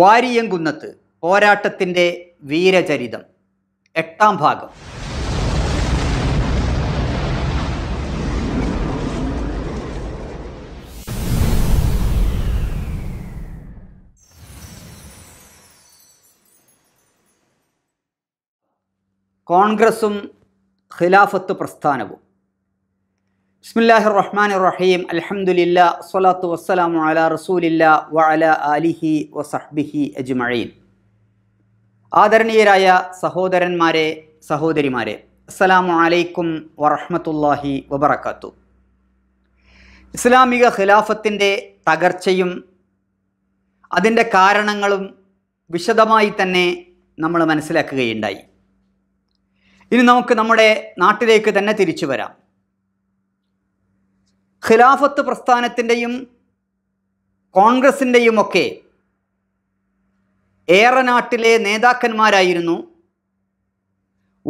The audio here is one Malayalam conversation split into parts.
വാരിയങ്കുന്നത്ത് പോരാട്ടത്തിൻ്റെ വീരചരിതം എട്ടാം ഭാഗം കോൺഗ്രസും ഖിലാഫത്ത് പ്രസ്ഥാനവും ബിസ്മില്ലാഹിർ റഹ്മാൻ റഹീം അലഹമുല്ല സ്വലാത്തു വസ്സലാമു അല റസൂലില്ല വഅല അലിഹി വസഹ്ബിഹി അജ്മഴീൻ ആദരണീയരായ സഹോദരന്മാരെ സഹോദരിമാരെ അസ്സലാമു അലൈക്കും വറഹ്മത്തുല്ലാഹി വബറക്കാത്തു ഇസ്ലാമിക ഖിലാഫത്തിൻ്റെ തകർച്ചയും അതിൻ്റെ കാരണങ്ങളും വിശദമായി തന്നെ നമ്മൾ മനസ്സിലാക്കുകയുണ്ടായി ഇനി നമുക്ക് നമ്മുടെ നാട്ടിലേക്ക് തന്നെ തിരിച്ചു വരാം ഖിലാഫത്ത് പ്രസ്ഥാനത്തിൻ്റെയും കോൺഗ്രസിൻ്റെയും ഒക്കെ ഏറെ നാട്ടിലെ നേതാക്കന്മാരായിരുന്നു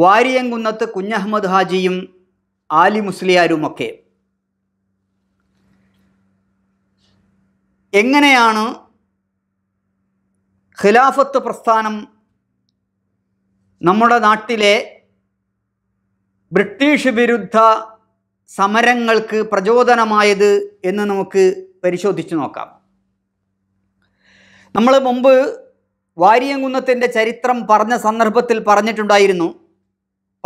വാരിയങ്കുന്നത്ത് കുഞ്ഞഹമ്മദ് ഹാജിയും ആലി മുസ്ലിയാരുമൊക്കെ എങ്ങനെയാണ് ഖിലാഫത്ത് പ്രസ്ഥാനം നമ്മുടെ നാട്ടിലെ ബ്രിട്ടീഷ് വിരുദ്ധ സമരങ്ങൾക്ക് പ്രചോദനമായത് എന്ന് നമുക്ക് പരിശോധിച്ചു നോക്കാം നമ്മൾ മുമ്പ് വാരിയംകുന്നത്തിൻ്റെ ചരിത്രം പറഞ്ഞ സന്ദർഭത്തിൽ പറഞ്ഞിട്ടുണ്ടായിരുന്നു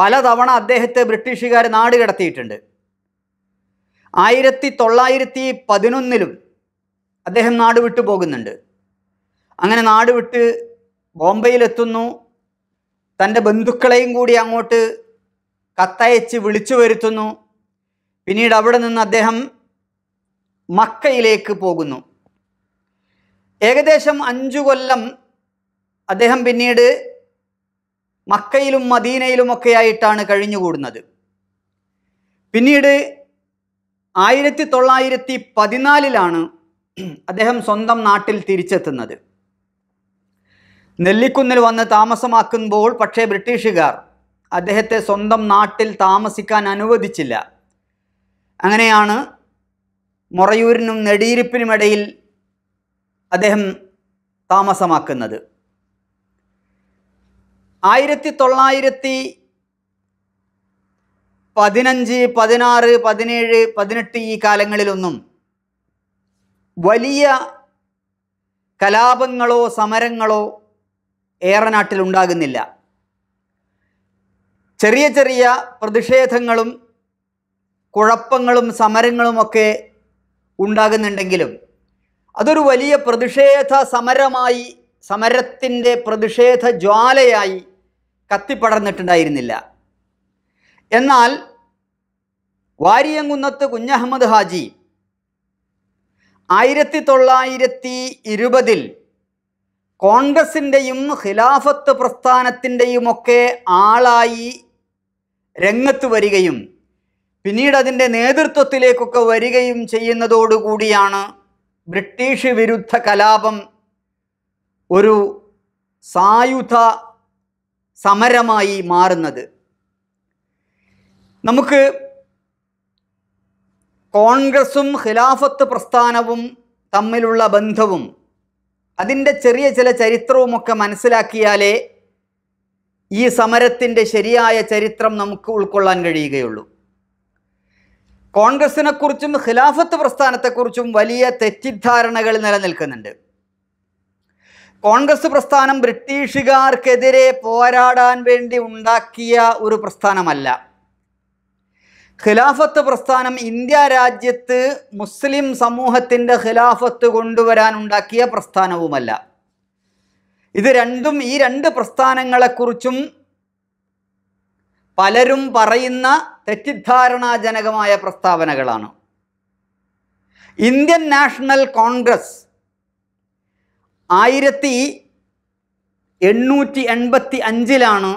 പലതവണ അദ്ദേഹത്തെ ബ്രിട്ടീഷുകാർ നാട് കടത്തിയിട്ടുണ്ട് ആയിരത്തി തൊള്ളായിരത്തി പതിനൊന്നിലും അദ്ദേഹം നാട് വിട്ടു പോകുന്നുണ്ട് അങ്ങനെ നാട് വിട്ട് ബോംബെയിലെത്തുന്നു തൻ്റെ ബന്ധുക്കളെയും കൂടി അങ്ങോട്ട് കത്തയച്ച് വിളിച്ചു വരുത്തുന്നു പിന്നീട് അവിടെ നിന്ന് അദ്ദേഹം മക്കയിലേക്ക് പോകുന്നു ഏകദേശം അഞ്ചു കൊല്ലം അദ്ദേഹം പിന്നീട് മക്കയിലും മദീനയിലുമൊക്കെയായിട്ടാണ് കഴിഞ്ഞുകൂടുന്നത് പിന്നീട് ആയിരത്തി തൊള്ളായിരത്തി പതിനാലിലാണ് അദ്ദേഹം സ്വന്തം നാട്ടിൽ തിരിച്ചെത്തുന്നത് നെല്ലിക്കുന്നിൽ വന്ന് താമസമാക്കുമ്പോൾ പക്ഷേ ബ്രിട്ടീഷുകാർ അദ്ദേഹത്തെ സ്വന്തം നാട്ടിൽ താമസിക്കാൻ അനുവദിച്ചില്ല അങ്ങനെയാണ് മൊറയൂരിനും നെടിയിരിപ്പിനുമിടയിൽ അദ്ദേഹം താമസമാക്കുന്നത് ആയിരത്തി തൊള്ളായിരത്തി പതിനഞ്ച് പതിനാറ് പതിനേഴ് പതിനെട്ട് ഈ കാലങ്ങളിലൊന്നും വലിയ കലാപങ്ങളോ സമരങ്ങളോ നാട്ടിലുണ്ടാകുന്നില്ല ചെറിയ ചെറിയ പ്രതിഷേധങ്ങളും കുഴപ്പങ്ങളും സമരങ്ങളുമൊക്കെ ഉണ്ടാകുന്നുണ്ടെങ്കിലും അതൊരു വലിയ പ്രതിഷേധ സമരമായി സമരത്തിൻ്റെ പ്രതിഷേധ ജ്വാലയായി കത്തിപ്പടർന്നിട്ടുണ്ടായിരുന്നില്ല എന്നാൽ വാരിയങ്കുന്നത്ത് കുഞ്ഞഹമ്മദ് ഹാജി ആയിരത്തി തൊള്ളായിരത്തി ഇരുപതിൽ കോൺഗ്രസിൻ്റെയും ഖിലാഫത്ത് പ്രസ്ഥാനത്തിൻ്റെയുമൊക്കെ ആളായി രംഗത്ത് വരികയും പിന്നീട് അതിൻ്റെ നേതൃത്വത്തിലേക്കൊക്കെ വരികയും ചെയ്യുന്നതോടുകൂടിയാണ് ബ്രിട്ടീഷ് വിരുദ്ധ കലാപം ഒരു സായുധ സമരമായി മാറുന്നത് നമുക്ക് കോൺഗ്രസും ഖിലാഫത്ത് പ്രസ്ഥാനവും തമ്മിലുള്ള ബന്ധവും അതിൻ്റെ ചെറിയ ചില ചരിത്രവുമൊക്കെ മനസ്സിലാക്കിയാലേ ഈ സമരത്തിൻ്റെ ശരിയായ ചരിത്രം നമുക്ക് ഉൾക്കൊള്ളാൻ കഴിയുകയുള്ളൂ കോൺഗ്രസിനെക്കുറിച്ചും ഖിലാഫത്ത് പ്രസ്ഥാനത്തെക്കുറിച്ചും വലിയ തെറ്റിദ്ധാരണകൾ നിലനിൽക്കുന്നുണ്ട് കോൺഗ്രസ് പ്രസ്ഥാനം ബ്രിട്ടീഷുകാർക്കെതിരെ പോരാടാൻ വേണ്ടി ഉണ്ടാക്കിയ ഒരു പ്രസ്ഥാനമല്ല ഖിലാഫത്ത് പ്രസ്ഥാനം ഇന്ത്യ രാജ്യത്ത് മുസ്ലിം സമൂഹത്തിൻ്റെ ഖിലാഫത്ത് കൊണ്ടുവരാൻ ഉണ്ടാക്കിയ പ്രസ്ഥാനവുമല്ല ഇത് രണ്ടും ഈ രണ്ട് പ്രസ്ഥാനങ്ങളെക്കുറിച്ചും പലരും പറയുന്ന തെറ്റിദ്ധാരണാജനകമായ പ്രസ്താവനകളാണ് ഇന്ത്യൻ നാഷണൽ കോൺഗ്രസ് ആയിരത്തി എണ്ണൂറ്റി എൺപത്തി അഞ്ചിലാണ്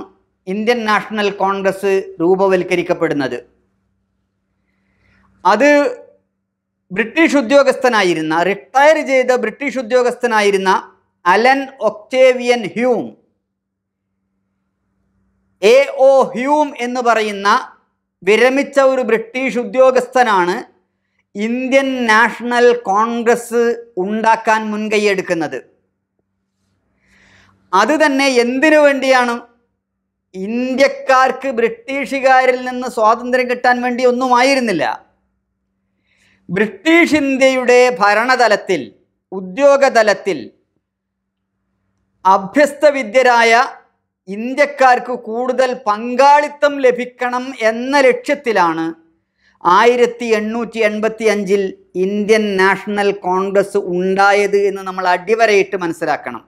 ഇന്ത്യൻ നാഷണൽ കോൺഗ്രസ് രൂപവൽക്കരിക്കപ്പെടുന്നത് അത് ബ്രിട്ടീഷ് ഉദ്യോഗസ്ഥനായിരുന്ന റിട്ടയർ ചെയ്ത ബ്രിട്ടീഷ് ഉദ്യോഗസ്ഥനായിരുന്ന Allan Octavian Hume A O Hume എന്ന് പറയുന്ന വിരമിച്ച ഒരു ബ്രിട്ടീഷ് ഉദ്യോഗസ്ഥനാണ് ഇന്ത്യൻ നാഷണൽ കോൺഗ്രസ് ഉണ്ടാക്കാൻ മുൻകൈയെടുക്കുന്നത് അത് തന്നെ എന്തിനു വേണ്ടിയാണ് ഇന്ത്യക്കാർക്ക് ബ്രിട്ടീഷുകാരിൽ നിന്ന് സ്വാതന്ത്ര്യം കിട്ടാൻ വേണ്ടി ഒന്നുമായിരുന്നില്ല ബ്രിട്ടീഷ് ഇന്ത്യയുടെ ഭരണതലത്തിൽ ഉദ്യോഗതലത്തിൽ അഭ്യസ്തവിദ്യരായ ഇന്ത്യക്കാർക്ക് കൂടുതൽ പങ്കാളിത്തം ലഭിക്കണം എന്ന ലക്ഷ്യത്തിലാണ് ആയിരത്തി എണ്ണൂറ്റി എൺപത്തി അഞ്ചിൽ ഇന്ത്യൻ നാഷണൽ കോൺഗ്രസ് ഉണ്ടായത് എന്ന് നമ്മൾ അടിവരയിട്ട് മനസ്സിലാക്കണം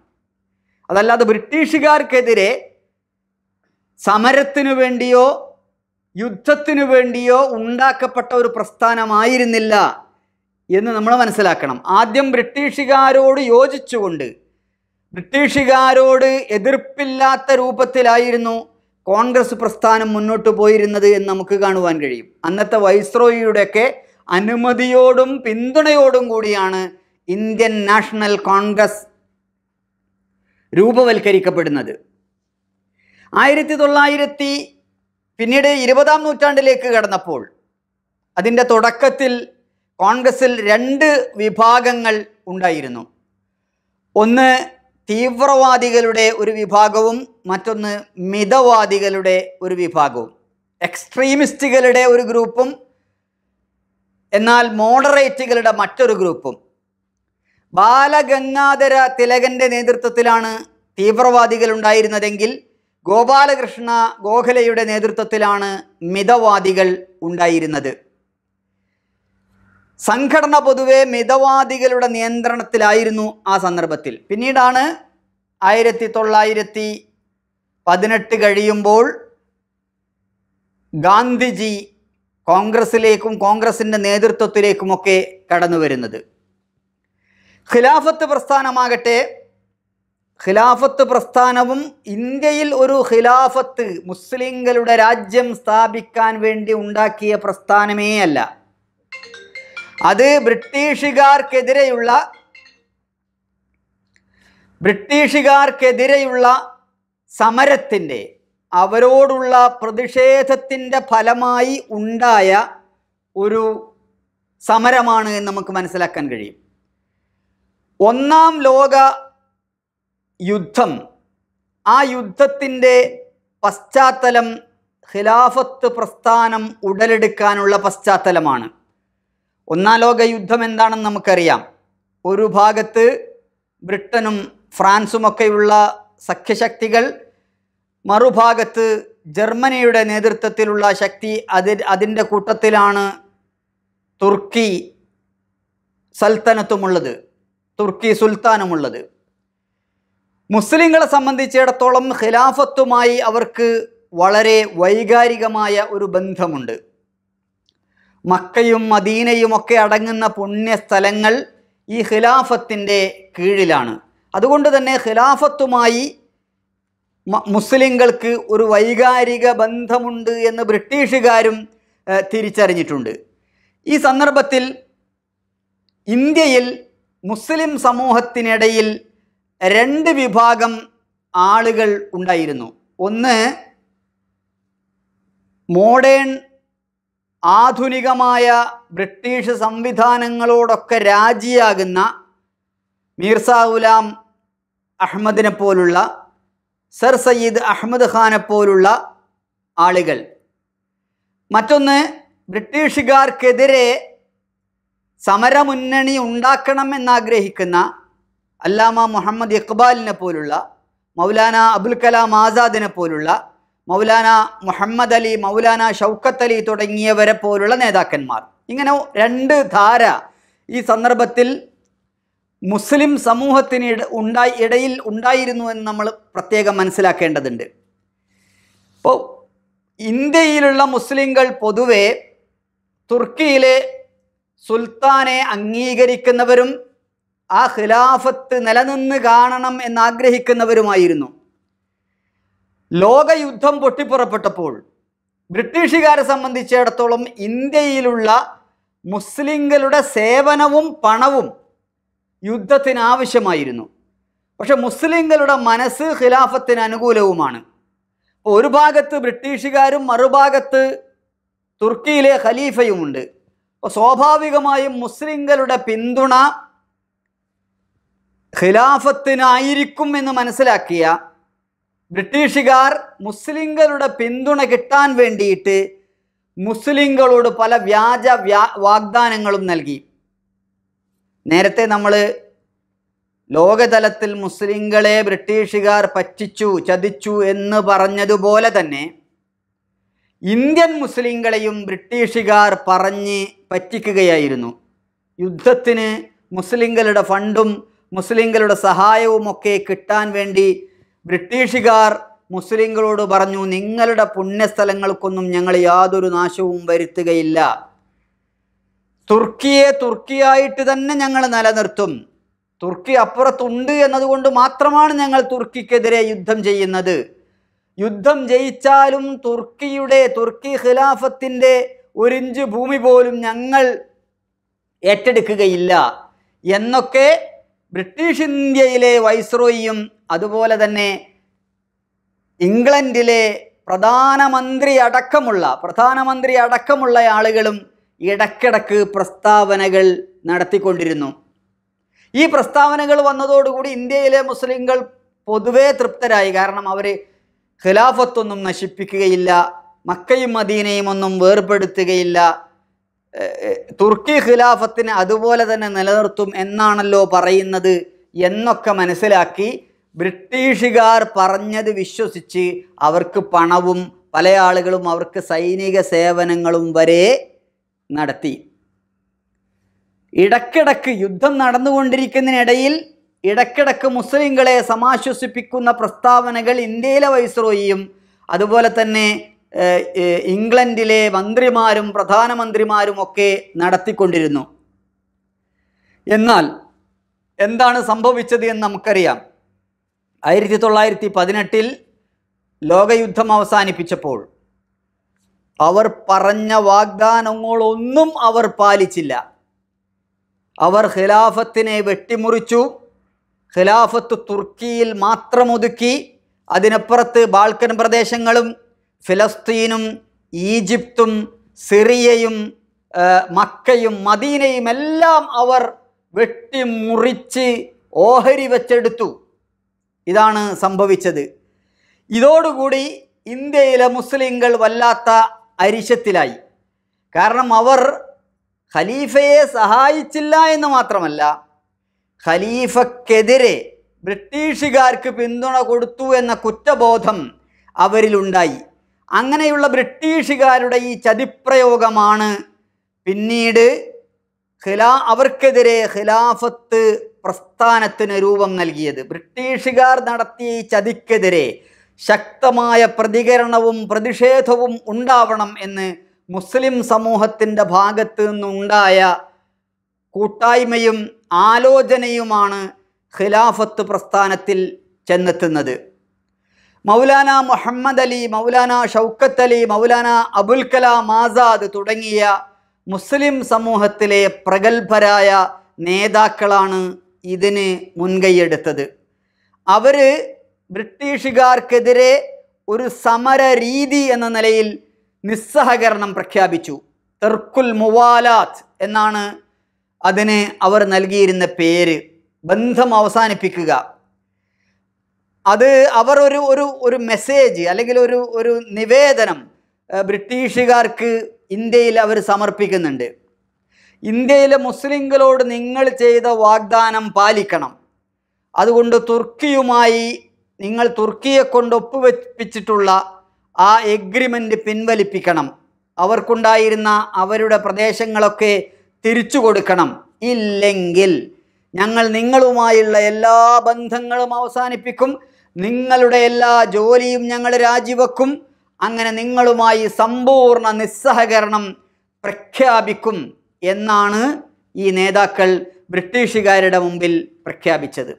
അതല്ലാതെ ബ്രിട്ടീഷുകാർക്കെതിരെ സമരത്തിനു വേണ്ടിയോ യുദ്ധത്തിനു വേണ്ടിയോ ഉണ്ടാക്കപ്പെട്ട ഒരു പ്രസ്ഥാനമായിരുന്നില്ല എന്ന് നമ്മൾ മനസ്സിലാക്കണം ആദ്യം ബ്രിട്ടീഷുകാരോട് യോജിച്ചുകൊണ്ട് ബ്രിട്ടീഷുകാരോട് എതിർപ്പില്ലാത്ത രൂപത്തിലായിരുന്നു കോൺഗ്രസ് പ്രസ്ഥാനം മുന്നോട്ട് പോയിരുന്നത് എന്ന് നമുക്ക് കാണുവാൻ കഴിയും അന്നത്തെ വൈസ്രോയിയുടെയൊക്കെ അനുമതിയോടും പിന്തുണയോടും കൂടിയാണ് ഇന്ത്യൻ നാഷണൽ കോൺഗ്രസ് രൂപവൽക്കരിക്കപ്പെടുന്നത് ആയിരത്തി തൊള്ളായിരത്തി പിന്നീട് ഇരുപതാം നൂറ്റാണ്ടിലേക്ക് കടന്നപ്പോൾ അതിൻ്റെ തുടക്കത്തിൽ കോൺഗ്രസിൽ രണ്ട് വിഭാഗങ്ങൾ ഉണ്ടായിരുന്നു ഒന്ന് തീവ്രവാദികളുടെ ഒരു വിഭാഗവും മറ്റൊന്ന് മിതവാദികളുടെ ഒരു വിഭാഗവും എക്സ്ട്രീമിസ്റ്റുകളുടെ ഒരു ഗ്രൂപ്പും എന്നാൽ മോഡറേറ്റുകളുടെ മറ്റൊരു ഗ്രൂപ്പും ബാലഗംഗാധര തിലകൻ്റെ നേതൃത്വത്തിലാണ് തീവ്രവാദികൾ ഉണ്ടായിരുന്നതെങ്കിൽ ഗോപാലകൃഷ്ണ ഗോഖലയുടെ നേതൃത്വത്തിലാണ് മിതവാദികൾ ഉണ്ടായിരുന്നത് സംഘടന പൊതുവെ മിതവാദികളുടെ നിയന്ത്രണത്തിലായിരുന്നു ആ സന്ദർഭത്തിൽ പിന്നീടാണ് ആയിരത്തി തൊള്ളായിരത്തി പതിനെട്ട് കഴിയുമ്പോൾ ഗാന്ധിജി കോൺഗ്രസിലേക്കും കോൺഗ്രസിൻ്റെ നേതൃത്വത്തിലേക്കുമൊക്കെ കടന്നു വരുന്നത് ഖിലാഫത്ത് പ്രസ്ഥാനമാകട്ടെ ഖിലാഫത്ത് പ്രസ്ഥാനവും ഇന്ത്യയിൽ ഒരു ഖിലാഫത്ത് മുസ്ലിങ്ങളുടെ രാജ്യം സ്ഥാപിക്കാൻ വേണ്ടി ഉണ്ടാക്കിയ പ്രസ്ഥാനമേ അല്ല അത് ബ്രിട്ടീഷുകാർക്കെതിരെയുള്ള ബ്രിട്ടീഷുകാർക്കെതിരെയുള്ള സമരത്തിൻ്റെ അവരോടുള്ള പ്രതിഷേധത്തിൻ്റെ ഫലമായി ഉണ്ടായ ഒരു സമരമാണ് എന്ന് നമുക്ക് മനസ്സിലാക്കാൻ കഴിയും ഒന്നാം ലോക യുദ്ധം ആ യുദ്ധത്തിൻ്റെ പശ്ചാത്തലം ഖിലാഫത്ത് പ്രസ്ഥാനം ഉടലെടുക്കാനുള്ള പശ്ചാത്തലമാണ് ഒന്നാം ലോക യുദ്ധം എന്താണെന്ന് നമുക്കറിയാം ഒരു ഭാഗത്ത് ബ്രിട്ടനും ഫ്രാൻസുമൊക്കെയുള്ള സഖ്യശക്തികൾ മറുഭാഗത്ത് ജർമ്മനിയുടെ നേതൃത്വത്തിലുള്ള ശക്തി അതി അതിൻ്റെ കൂട്ടത്തിലാണ് തുർക്കി സൽത്തനത്തുമുള്ളത് തുർക്കി സുൽത്താനുമുള്ളത് മുസ്ലിങ്ങളെ സംബന്ധിച്ചിടത്തോളം ഖിലാഫത്തുമായി അവർക്ക് വളരെ വൈകാരികമായ ഒരു ബന്ധമുണ്ട് മക്കയും മദീനയും ഒക്കെ അടങ്ങുന്ന പുണ്യസ്ഥലങ്ങൾ ഈ ഖിലാഫത്തിൻ്റെ കീഴിലാണ് അതുകൊണ്ട് തന്നെ ഖിലാഫത്തുമായി മുസ്ലിങ്ങൾക്ക് ഒരു വൈകാരിക ബന്ധമുണ്ട് എന്ന് ബ്രിട്ടീഷുകാരും തിരിച്ചറിഞ്ഞിട്ടുണ്ട് ഈ സന്ദർഭത്തിൽ ഇന്ത്യയിൽ മുസ്ലിം സമൂഹത്തിനിടയിൽ രണ്ട് വിഭാഗം ആളുകൾ ഉണ്ടായിരുന്നു ഒന്ന് മോഡേൺ ആധുനികമായ ബ്രിട്ടീഷ് സംവിധാനങ്ങളോടൊക്കെ രാജിയാകുന്ന മീർസ ഗുലാം അഹമ്മദിനെ പോലുള്ള സർ സയ്യിദ് അഹമ്മദ് ഖാനെ പോലുള്ള ആളുകൾ മറ്റൊന്ന് ബ്രിട്ടീഷുകാർക്കെതിരെ സമരമുന്നണി ഉണ്ടാക്കണം എന്നാഗ്രഹിക്കുന്ന അല്ലാമ മുഹമ്മദ് ഇഖ്ബാലിനെ പോലുള്ള മൗലാന അബുൽ കലാം ആസാദിനെ പോലുള്ള മൗലാന മുഹമ്മദ് അലി മൗലാന ഷൗക്കത്ത് അലി തുടങ്ങിയവരെ പോലുള്ള നേതാക്കന്മാർ ഇങ്ങനെ രണ്ട് ധാര ഈ സന്ദർഭത്തിൽ മുസ്ലിം സമൂഹത്തിന് ഉണ്ടായി ഇടയിൽ ഉണ്ടായിരുന്നു എന്ന് നമ്മൾ പ്രത്യേകം മനസ്സിലാക്കേണ്ടതുണ്ട് ഇപ്പോൾ ഇന്ത്യയിലുള്ള മുസ്ലിങ്ങൾ പൊതുവെ തുർക്കിയിലെ സുൽത്താനെ അംഗീകരിക്കുന്നവരും ആ ഖിലാഫത്ത് നിലനിന്ന് കാണണം എന്നാഗ്രഹിക്കുന്നവരുമായിരുന്നു ലോകയുദ്ധം പൊട്ടിപ്പുറപ്പെട്ടപ്പോൾ ബ്രിട്ടീഷുകാരെ സംബന്ധിച്ചിടത്തോളം ഇന്ത്യയിലുള്ള മുസ്ലിങ്ങളുടെ സേവനവും പണവും യുദ്ധത്തിന് ആവശ്യമായിരുന്നു പക്ഷെ മുസ്ലിങ്ങളുടെ മനസ്സ് ഖിലാഫത്തിന് അനുകൂലവുമാണ് ഒരു ഭാഗത്ത് ബ്രിട്ടീഷുകാരും മറുഭാഗത്ത് തുർക്കിയിലെ ഖലീഫയുമുണ്ട് അപ്പോൾ സ്വാഭാവികമായും മുസ്ലിങ്ങളുടെ പിന്തുണ ഖിലാഫത്തിനായിരിക്കും എന്ന് മനസ്സിലാക്കിയ ബ്രിട്ടീഷുകാർ മുസ്ലിങ്ങളുടെ പിന്തുണ കിട്ടാൻ വേണ്ടിയിട്ട് മുസ്ലിങ്ങളോട് പല വ്യാജ വാഗ്ദാനങ്ങളും നൽകി നേരത്തെ നമ്മൾ ലോകതലത്തിൽ മുസ്ലിങ്ങളെ ബ്രിട്ടീഷുകാർ പറ്റിച്ചു ചതിച്ചു എന്ന് പറഞ്ഞതുപോലെ തന്നെ ഇന്ത്യൻ മുസ്ലിങ്ങളെയും ബ്രിട്ടീഷുകാർ പറഞ്ഞ് പറ്റിക്കുകയായിരുന്നു യുദ്ധത്തിന് മുസ്ലിങ്ങളുടെ ഫണ്ടും മുസ്ലിങ്ങളുടെ സഹായവും ഒക്കെ കിട്ടാൻ വേണ്ടി ബ്രിട്ടീഷുകാർ മുസ്ലിങ്ങളോട് പറഞ്ഞു നിങ്ങളുടെ പുണ്യസ്ഥലങ്ങൾക്കൊന്നും ഞങ്ങൾ യാതൊരു നാശവും വരുത്തുകയില്ല തുർക്കിയെ തുർക്കിയായിട്ട് തന്നെ ഞങ്ങൾ നിലനിർത്തും തുർക്കി അപ്പുറത്തുണ്ട് എന്നതുകൊണ്ട് മാത്രമാണ് ഞങ്ങൾ തുർക്കിക്കെതിരെ യുദ്ധം ചെയ്യുന്നത് യുദ്ധം ജയിച്ചാലും തുർക്കിയുടെ തുർക്കി ഖിലാഫത്തിൻ്റെ ഒരിഞ്ച് ഭൂമി പോലും ഞങ്ങൾ ഏറ്റെടുക്കുകയില്ല എന്നൊക്കെ ബ്രിട്ടീഷ് ഇന്ത്യയിലെ വൈസ്രോയിയും അതുപോലെ തന്നെ ഇംഗ്ലണ്ടിലെ പ്രധാനമന്ത്രി അടക്കമുള്ള പ്രധാനമന്ത്രി അടക്കമുള്ള ആളുകളും ഇടക്കിടക്ക് പ്രസ്താവനകൾ നടത്തിക്കൊണ്ടിരുന്നു ഈ പ്രസ്താവനകൾ വന്നതോടുകൂടി ഇന്ത്യയിലെ മുസ്ലിങ്ങൾ പൊതുവേ തൃപ്തരായി കാരണം അവർ ഖിലാഫത്തൊന്നും നശിപ്പിക്കുകയില്ല മക്കയും മദീനയും ഒന്നും വേർപെടുത്തുകയില്ല തുർക്കി ഖിലാഫത്തിന് അതുപോലെ തന്നെ നിലനിർത്തും എന്നാണല്ലോ പറയുന്നത് എന്നൊക്കെ മനസ്സിലാക്കി ബ്രിട്ടീഷുകാർ പറഞ്ഞത് വിശ്വസിച്ച് അവർക്ക് പണവും പല ആളുകളും അവർക്ക് സൈനിക സേവനങ്ങളും വരെ നടത്തി ഇടക്കിടക്ക് യുദ്ധം നടന്നുകൊണ്ടിരിക്കുന്നതിനിടയിൽ ഇടക്കിടക്ക് മുസ്ലിങ്ങളെ സമാശ്വസിപ്പിക്കുന്ന പ്രസ്താവനകൾ ഇന്ത്യയിലെ വൈസ്രോയിയും അതുപോലെ തന്നെ ഇംഗ്ലണ്ടിലെ മന്ത്രിമാരും പ്രധാനമന്ത്രിമാരും ഒക്കെ നടത്തിക്കൊണ്ടിരുന്നു എന്നാൽ എന്താണ് സംഭവിച്ചത് എന്ന് നമുക്കറിയാം ആയിരത്തി തൊള്ളായിരത്തി പതിനെട്ടിൽ ലോകയുദ്ധം അവസാനിപ്പിച്ചപ്പോൾ അവർ പറഞ്ഞ വാഗ്ദാനങ്ങളൊന്നും അവർ പാലിച്ചില്ല അവർ ഖിലാഫത്തിനെ വെട്ടിമുറിച്ചു ഖിലാഫത്ത് തുർക്കിയിൽ മാത്രം ഒതുക്കി അതിനപ്പുറത്ത് ബാൾക്കൻ പ്രദേശങ്ങളും ഫിലസ്തീനും ഈജിപ്തും സിറിയയും മക്കയും മദീനയും എല്ലാം അവർ വെട്ടിമുറിച്ച് ഓഹരി വെച്ചെടുത്തു ഇതാണ് സംഭവിച്ചത് ഇതോടുകൂടി ഇന്ത്യയിലെ മുസ്ലിങ്ങൾ വല്ലാത്ത അരിശത്തിലായി കാരണം അവർ ഖലീഫയെ സഹായിച്ചില്ല എന്ന് മാത്രമല്ല ഖലീഫക്കെതിരെ ബ്രിട്ടീഷുകാർക്ക് പിന്തുണ കൊടുത്തു എന്ന കുറ്റബോധം അവരിലുണ്ടായി അങ്ങനെയുള്ള ബ്രിട്ടീഷുകാരുടെ ഈ ചതിപ്രയോഗമാണ് പിന്നീട് ഖിലാ അവർക്കെതിരെ ഖിലാഫത്ത് പ്രസ്ഥാനത്തിന് രൂപം നൽകിയത് ബ്രിട്ടീഷുകാർ നടത്തിയ ചതിക്കെതിരെ ശക്തമായ പ്രതികരണവും പ്രതിഷേധവും ഉണ്ടാവണം എന്ന് മുസ്ലിം സമൂഹത്തിൻ്റെ ഭാഗത്ത് നിന്നുണ്ടായ കൂട്ടായ്മയും ആലോചനയുമാണ് ഖിലാഫത്ത് പ്രസ്ഥാനത്തിൽ ചെന്നെത്തുന്നത് മൗലാന മുഹമ്മദ് അലി മൗലാന ഷൗക്കത്ത് അലി മൗലാന അബുൽ കലാം ആസാദ് തുടങ്ങിയ മുസ്ലിം സമൂഹത്തിലെ പ്രഗത്ഭരായ നേതാക്കളാണ് ഇതിന് മുൻകൈയെടുത്തത് അവർ ബ്രിട്ടീഷുകാർക്കെതിരെ ഒരു സമര രീതി എന്ന നിലയിൽ നിസ്സഹകരണം പ്രഖ്യാപിച്ചു തെർക്കുൽ മുവാലാത്ത് എന്നാണ് അതിന് അവർ നൽകിയിരുന്ന പേര് ബന്ധം അവസാനിപ്പിക്കുക അത് അവർ ഒരു ഒരു ഒരു മെസ്സേജ് അല്ലെങ്കിൽ ഒരു ഒരു നിവേദനം ബ്രിട്ടീഷുകാർക്ക് ഇന്ത്യയിൽ അവർ സമർപ്പിക്കുന്നുണ്ട് ഇന്ത്യയിലെ മുസ്ലിങ്ങളോട് നിങ്ങൾ ചെയ്ത വാഗ്ദാനം പാലിക്കണം അതുകൊണ്ട് തുർക്കിയുമായി നിങ്ങൾ തുർക്കിയെ കൊണ്ട് ഒപ്പുവെപ്പിച്ചിട്ടുള്ള ആ എഗ്രിമെൻ്റ് പിൻവലിപ്പിക്കണം അവർക്കുണ്ടായിരുന്ന അവരുടെ പ്രദേശങ്ങളൊക്കെ തിരിച്ചു കൊടുക്കണം ഇല്ലെങ്കിൽ ഞങ്ങൾ നിങ്ങളുമായുള്ള എല്ലാ ബന്ധങ്ങളും അവസാനിപ്പിക്കും നിങ്ങളുടെ എല്ലാ ജോലിയും ഞങ്ങൾ രാജിവെക്കും അങ്ങനെ നിങ്ങളുമായി സമ്പൂർണ്ണ നിസ്സഹകരണം പ്രഖ്യാപിക്കും എന്നാണ് ഈ നേതാക്കൾ ബ്രിട്ടീഷുകാരുടെ മുമ്പിൽ പ്രഖ്യാപിച്ചത്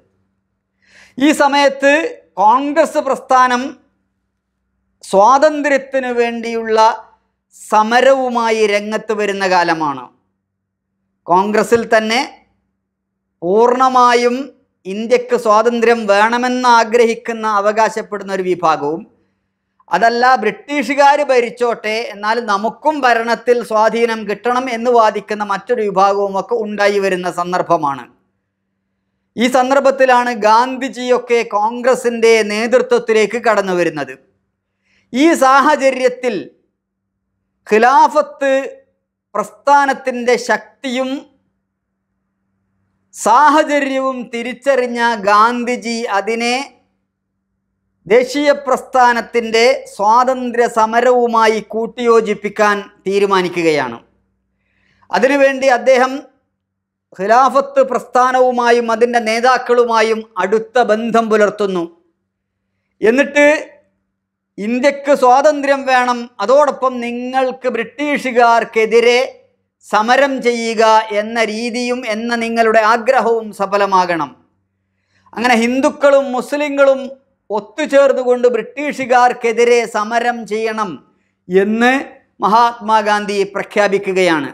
ഈ സമയത്ത് കോൺഗ്രസ് പ്രസ്ഥാനം സ്വാതന്ത്ര്യത്തിനു വേണ്ടിയുള്ള സമരവുമായി രംഗത്ത് വരുന്ന കാലമാണ് കോൺഗ്രസിൽ തന്നെ പൂർണ്ണമായും ഇന്ത്യക്ക് സ്വാതന്ത്ര്യം വേണമെന്ന് ആഗ്രഹിക്കുന്ന അവകാശപ്പെടുന്ന ഒരു വിഭാഗവും അതല്ല ബ്രിട്ടീഷുകാർ ഭരിച്ചോട്ടെ എന്നാൽ നമുക്കും ഭരണത്തിൽ സ്വാധീനം കിട്ടണം എന്ന് വാദിക്കുന്ന മറ്റൊരു വിഭാഗവുമൊക്കെ ഉണ്ടായി വരുന്ന സന്ദർഭമാണ് ഈ സന്ദർഭത്തിലാണ് ഗാന്ധിജിയൊക്കെ കോൺഗ്രസിൻ്റെ നേതൃത്വത്തിലേക്ക് കടന്നു വരുന്നത് ഈ സാഹചര്യത്തിൽ ഖിലാഫത്ത് പ്രസ്ഥാനത്തിൻ്റെ ശക്തിയും സാഹചര്യവും തിരിച്ചറിഞ്ഞ ഗാന്ധിജി അതിനെ ദേശീയ പ്രസ്ഥാനത്തിൻ്റെ സ്വാതന്ത്ര്യ സമരവുമായി കൂട്ടിയോജിപ്പിക്കാൻ തീരുമാനിക്കുകയാണ് അതിനുവേണ്ടി അദ്ദേഹം ഖിലാഫത്ത് പ്രസ്ഥാനവുമായും അതിൻ്റെ നേതാക്കളുമായും അടുത്ത ബന്ധം പുലർത്തുന്നു എന്നിട്ട് ഇന്ത്യക്ക് സ്വാതന്ത്ര്യം വേണം അതോടൊപ്പം നിങ്ങൾക്ക് ബ്രിട്ടീഷുകാർക്കെതിരെ സമരം ചെയ്യുക എന്ന രീതിയും എന്ന നിങ്ങളുടെ ആഗ്രഹവും സഫലമാകണം അങ്ങനെ ഹിന്ദുക്കളും മുസ്ലിങ്ങളും ഒത്തുചേർന്നുകൊണ്ട് ബ്രിട്ടീഷുകാർക്കെതിരെ സമരം ചെയ്യണം എന്ന് മഹാത്മാഗാന്ധി പ്രഖ്യാപിക്കുകയാണ്